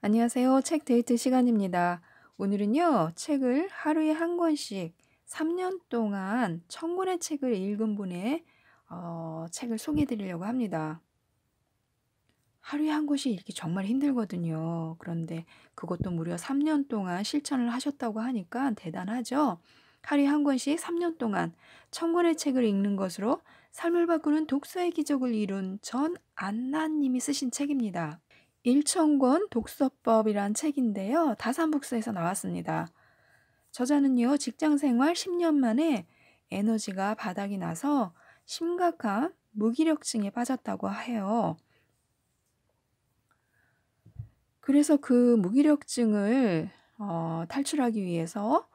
안녕하세요. 책 데이트 시간입니다. 오늘은요, 책을 하루에 한 권씩 3년 동안 1 0권의 책을 읽은 분의 어, 책을 소개해 드리려고 합니다. 하루에 한 권씩 읽기 정말 힘들거든요. 그런데 그것도 무려 3년 동안 실천을 하셨다고 하니까 대단하죠? 하루에 한 권씩 3년 동안 1 0권의 책을 읽는 것으로 삶을 바꾸는 독서의 기적을 이룬 전 안나님이 쓰신 책입니다. 일천권 독서법이란 책인데요. 다산북스에서 나왔습니다. 저자는요, 직장 생활 10년 만에 에너지가 바닥이 나서 심각한 무기력증에 빠졌다고 해요. 그래서 그 무기력증을 어, 탈출하기 위해서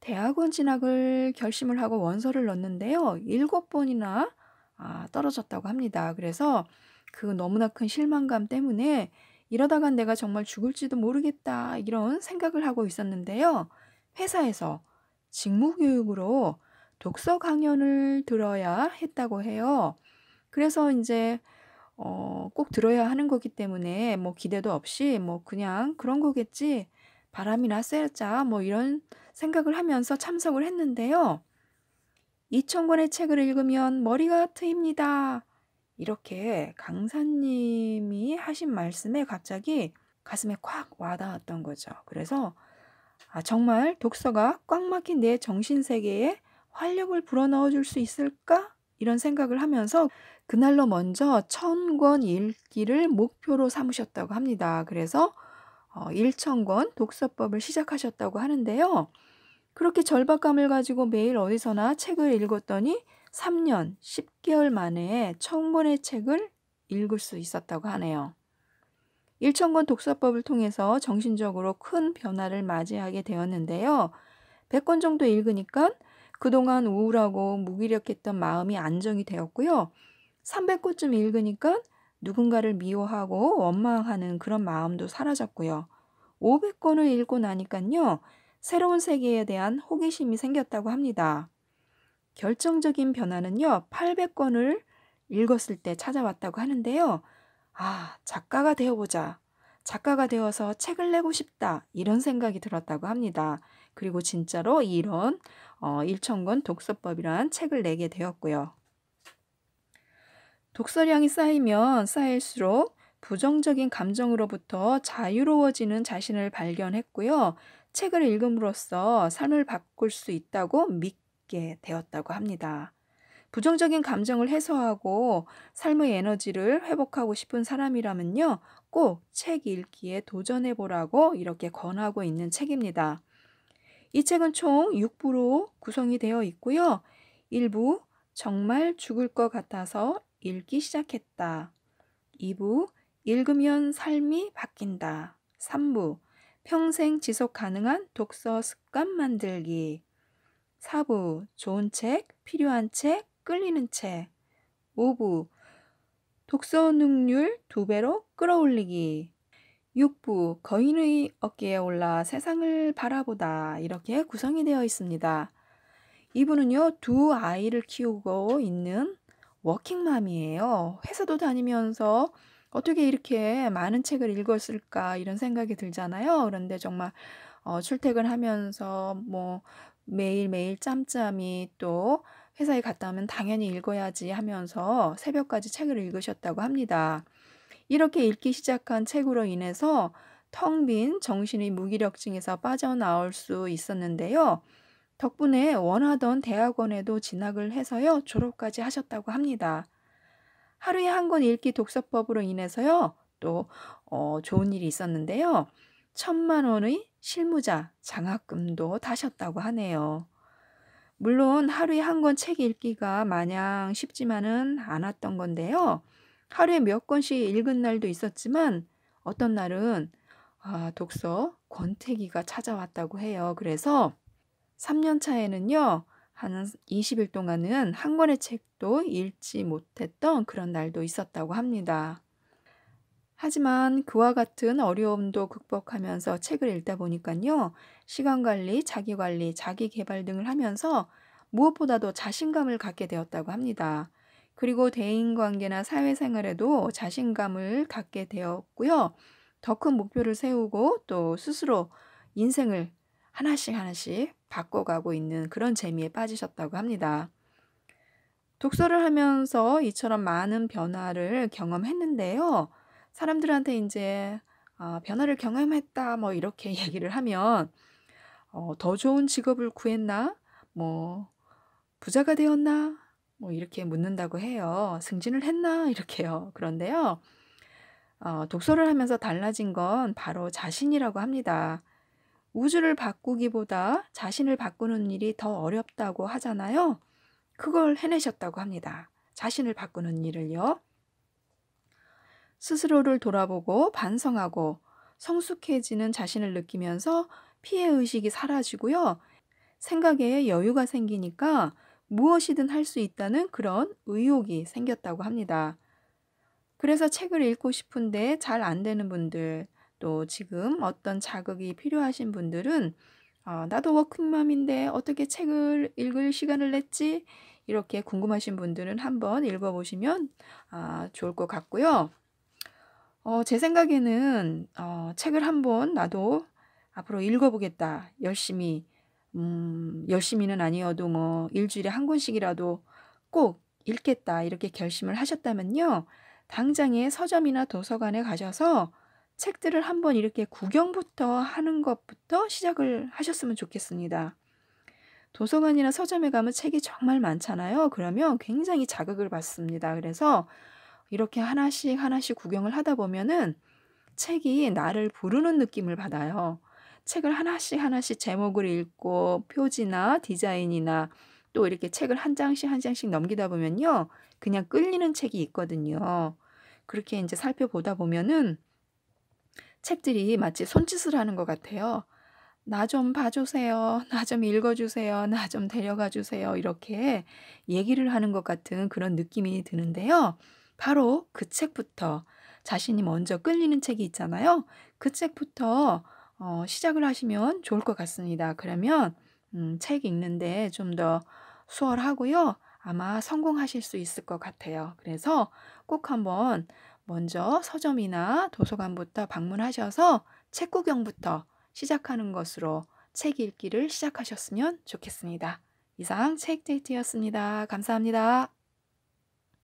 대학원 진학을 결심을 하고 원서를 넣는데요. 일곱 번이나 아, 떨어졌다고 합니다. 그래서 그 너무나 큰 실망감 때문에 이러다간 내가 정말 죽을지도 모르겠다 이런 생각을 하고 있었는데요. 회사에서 직무교육으로 독서 강연을 들어야 했다고 해요. 그래서 이제 어, 꼭 들어야 하는 거기 때문에 뭐 기대도 없이 뭐 그냥 그런 거겠지 바람이나 쐬자 뭐 이런 생각을 하면서 참석을 했는데요. 이0 0권의 책을 읽으면 머리가 트입니다. 이렇게 강사님이 하신 말씀에 갑자기 가슴에 콱 와닿았던 거죠. 그래서 아, 정말 독서가 꽉 막힌 내 정신세계에 활력을 불어넣어 줄 수 있을까? 이런 생각을 하면서 그날로 먼저 천권 읽기를 목표로 삼으셨다고 합니다. 그래서 어, 일천권 독서법을 시작하셨다고 하는데요. 그렇게 절박감을 가지고 매일 어디서나 책을 읽었더니 3년 10개월 만에 1000권의 책을 읽을 수 있었다고 하네요. 1천권 독서법을 통해서 정신적으로 큰 변화를 맞이하게 되었는데요. 100권 정도 읽으니까 그동안 우울하고 무기력했던 마음이 안정이 되었고요. 300권쯤 읽으니까 누군가를 미워하고 원망하는 그런 마음도 사라졌고요. 500권을 읽고 나니까요. 새로운 세계에 대한 호기심이 생겼다고 합니다. 결정적인 변화는요, 800권을 읽었을 때 찾아왔다고 하는데요. 아, 작가가 되어보자. 작가가 되어서 책을 내고 싶다. 이런 생각이 들었다고 합니다. 그리고 진짜로 이런 어, 1천권 독서법이란 책을 내게 되었고요. 독서량이 쌓이면 쌓일수록 부정적인 감정으로부터 자유로워지는 자신을 발견했고요. 책을 읽음으로써 삶을 바꿀 수 있다고 믿고 있게 되었다고 합니다. 부정적인 감정을 해소하고 삶의 에너지를 회복하고 싶은 사람이라면요. 꼭 책 읽기에 도전해 보라고 이렇게 권하고 있는 책입니다. 이 책은 총 6부로 구성이 되어 있고요. 1부 정말 죽을 것 같아서 읽기 시작했다. 2부 읽으면 삶이 바뀐다. 3부 평생 지속 가능한 독서 습관 만들기. 사부 좋은 책, 필요한 책, 끌리는 책. 오부 독서 능률 두배로 끌어올리기. 육부 거인의 어깨에 올라 세상을 바라보다. 이렇게 구성이 되어 있습니다. 이분은요, 두 아이를 키우고 있는 워킹맘이에요. 회사도 다니면서 어떻게 이렇게 많은 책을 읽었을까 이런 생각이 들잖아요. 그런데 정말 어, 출퇴근하면서 뭐 매일매일 짬짬이 또 회사에 갔다 오면 당연히 읽어야지 하면서 새벽까지 책을 읽으셨다고 합니다. 이렇게 읽기 시작한 책으로 인해서 텅 빈 정신의 무기력증에서 빠져나올 수 있었는데요. 덕분에 원하던 대학원에도 진학을 해서요, 졸업까지 하셨다고 합니다. 하루에 한 권 읽기 독서법으로 인해서요, 또, 어, 좋은 일이 있었는데요. 천만 원의 실무자 장학금도 타셨다고 하네요. 물론 하루에 한 권 책 읽기가 마냥 쉽지만은 않았던 건데요. 하루에 몇 권씩 읽은 날도 있었지만 어떤 날은 아, 독서 권태기가 찾아왔다고 해요. 그래서 3년 차에는요. 한 20일 동안은 한 권의 책도 읽지 못했던 그런 날도 있었다고 합니다. 하지만 그와 같은 어려움도 극복하면서 책을 읽다 보니까요. 시간 관리, 자기 관리, 자기 개발 등을 하면서 무엇보다도 자신감을 갖게 되었다고 합니다. 그리고 대인 관계나 사회생활에도 자신감을 갖게 되었고요. 더 큰 목표를 세우고 또 스스로 인생을 하나씩 하나씩 바꿔가고 있는 그런 재미에 빠지셨다고 합니다. 독서를 하면서 이처럼 많은 변화를 경험했는데요. 사람들한테 이제 어, 아, 변화를 경험했다 뭐 이렇게 얘기를 하면 어, 더 좋은 직업을 구했나 뭐 부자가 되었나 뭐 이렇게 묻는다고 해요. 승진을 했나 이렇게요. 그런데요. 어, 독서를 하면서 달라진 건 바로 자신이라고 합니다. 우주를 바꾸기보다 자신을 바꾸는 일이 더 어렵다고 하잖아요. 그걸 해내셨다고 합니다. 자신을 바꾸는 일을요. 스스로를 돌아보고 반성하고 성숙해지는 자신을 느끼면서 피해 의식이 사라지고요. 생각에 여유가 생기니까 무엇이든 할 수 있다는 그런 의욕이 생겼다고 합니다. 그래서 책을 읽고 싶은데 잘 안 되는 분들, 또 지금 어떤 자극이 필요하신 분들은 어, 나도 워킹맘인데 어떻게 책을 읽을 시간을 냈지? 이렇게 궁금하신 분들은 한번 읽어보시면 아, 좋을 것 같고요. 어, 제 생각에는 어, 책을 한번 나도 앞으로 읽어보겠다. 열심히 음, 열심히는 아니어도 뭐 일주일에 한 권씩이라도 꼭 읽겠다 이렇게 결심을 하셨다면요. 당장에 서점이나 도서관에 가셔서 책들을 한번 이렇게 구경부터 하는 것부터 시작을 하셨으면 좋겠습니다. 도서관이나 서점에 가면 책이 정말 많잖아요. 그러면 굉장히 자극을 받습니다. 그래서 이렇게 하나씩 하나씩 구경을 하다 보면은 책이 나를 부르는 느낌을 받아요. 책을 하나씩 하나씩 제목을 읽고 표지나 디자인이나 또 이렇게 책을 한 장씩 한 장씩 넘기다 보면요. 그냥 끌리는 책이 있거든요. 그렇게 이제 살펴보다 보면은 책들이 마치 손짓을 하는 것 같아요. 나 좀 봐주세요. 나 좀 읽어주세요. 나 좀 데려가 주세요. 이렇게 얘기를 하는 것 같은 그런 느낌이 드는데요. 바로 그 책부터 자신이 먼저 끌리는 책이 있잖아요. 그 책부터 어, 시작을 하시면 좋을 것 같습니다. 그러면 음, 책 읽는데 좀 더 수월하고요. 아마 성공하실 수 있을 것 같아요. 그래서 꼭 한번 먼저 서점이나 도서관부터 방문하셔서 책 구경부터 시작하는 것으로 책 읽기를 시작하셨으면 좋겠습니다. 이상 책 데이트였습니다. 감사합니다.